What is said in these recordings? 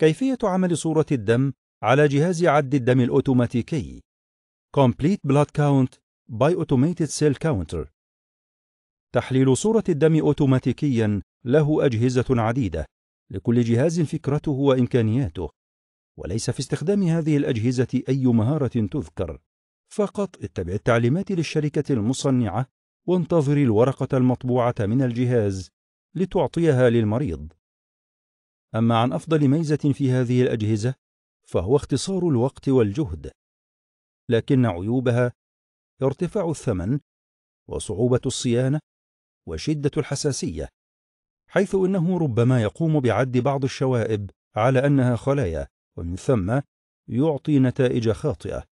كيفية عمل صورة الدم على جهاز عد الدم الأوتوماتيكي Complete Blood Count by Automated Cell Counter تحليل صورة الدم أوتوماتيكيا له أجهزة عديدة لكل جهاز فكرته وإمكانياته وليس في استخدام هذه الأجهزة أي مهارة تذكر فقط اتبع التعليمات للشركة المصنعة وانتظر الورقة المطبوعة من الجهاز لتعطيها للمريض أما عن أفضل ميزة في هذه الأجهزة فهو اختصار الوقت والجهد لكن عيوبها ارتفاع الثمن وصعوبة الصيانة وشدة الحساسية حيث إنه ربما يقوم بعد بعض الشوائب على أنها خلايا ومن ثم يعطي نتائج خاطئة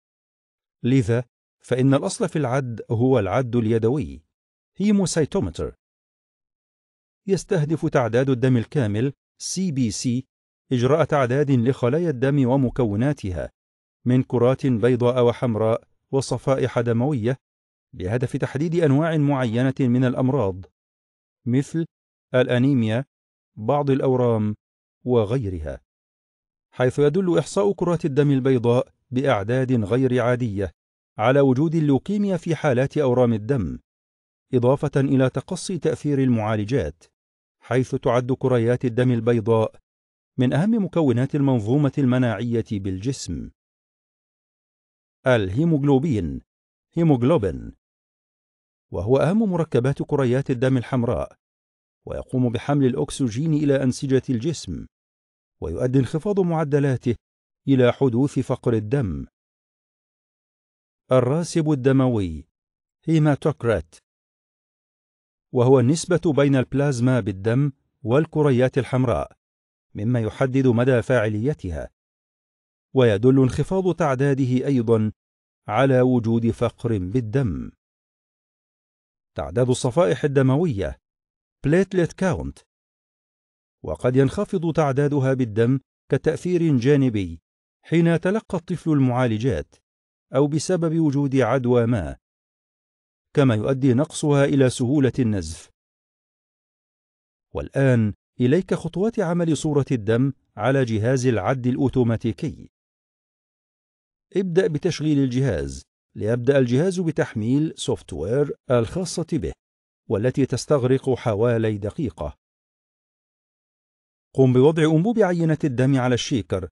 لذا فإن الأصل في العد هو العد اليدوي هيموسيتومتر يستهدف تعداد الدم الكامل CBC إجراء تعداد لخلايا الدم ومكوناتها من كرات بيضاء وحمراء وصفائح دموية بهدف تحديد أنواع معينة من الأمراض مثل الأنيميا، بعض الأورام، وغيرها. حيث يدل إحصاء كرات الدم البيضاء بأعداد غير عادية على وجود اللوكيميا في حالات أورام الدم، إضافة إلى تقصي تأثير المعالجات. حيث تعد كريات الدم البيضاء من أهم مكونات المنظومة المناعية بالجسم. الهيموغلوبين هيموغلوبين وهو أهم مركبات كريات الدم الحمراء ويقوم بحمل الأكسجين إلى أنسجة الجسم ويؤدي انخفاض معدلاته إلى حدوث فقر الدم الراسب الدموي هيماتوكرات وهو النسبة بين البلازما بالدم والكريات الحمراء مما يحدد مدى فاعليتها ويدل انخفاض تعداده أيضا على وجود فقر بالدم تعداد الصفائح الدموية platelet count وقد ينخفض تعدادها بالدم كتأثير جانبي حين يتلقى الطفل المعالجات أو بسبب وجود عدوى ما كما يؤدي نقصها إلى سهولة النزف. والآن إليك خطوات عمل صورة الدم على جهاز العد الأوتوماتيكي. ابدأ بتشغيل الجهاز ليبدأ الجهاز بتحميل سوفت وير الخاصة به والتي تستغرق حوالي دقيقة. قم بوضع أنبوب عينة الدم على الشيكر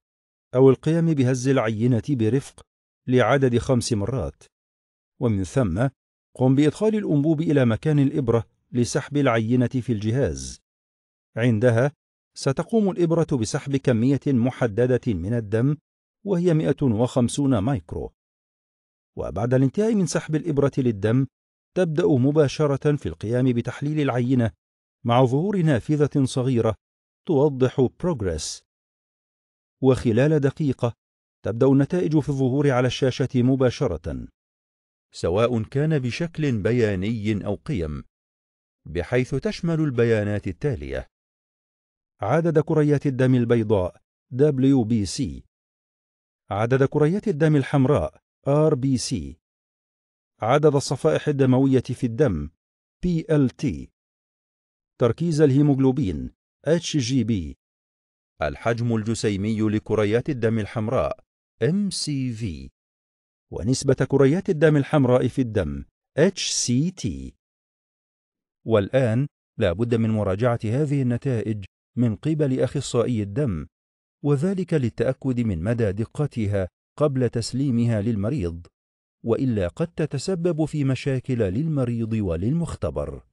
أو القيام بهز العينة برفق لعدد خمس مرات ومن ثم قم بإدخال الأنبوب إلى مكان الإبرة لسحب العينة في الجهاز عندها ستقوم الإبرة بسحب كمية محددة من الدم وهي 150 مايكرو وبعد الانتهاء من سحب الإبرة للدم تبدأ مباشرة في القيام بتحليل العينة مع ظهور نافذة صغيرة توضح بروجرس وخلال دقيقة تبدأ النتائج في الظهور على الشاشة مباشرة سواء كان بشكل بياني أو قيم بحيث تشمل البيانات التالية عدد كريات الدم البيضاء WBC عدد كريات الدم الحمراء RBC عدد الصفائح الدموية في الدم PLT تركيز الهيموغلوبين HGB الحجم الجسيمي لكريات الدم الحمراء MCV ونسبة كريات الدم الحمراء في الدم HCT والآن لا بد من مراجعة هذه النتائج من قبل أخصائي الدم وذلك للتأكد من مدى دقتها قبل تسليمها للمريض وإلا قد تتسبب في مشاكل للمريض وللمختبر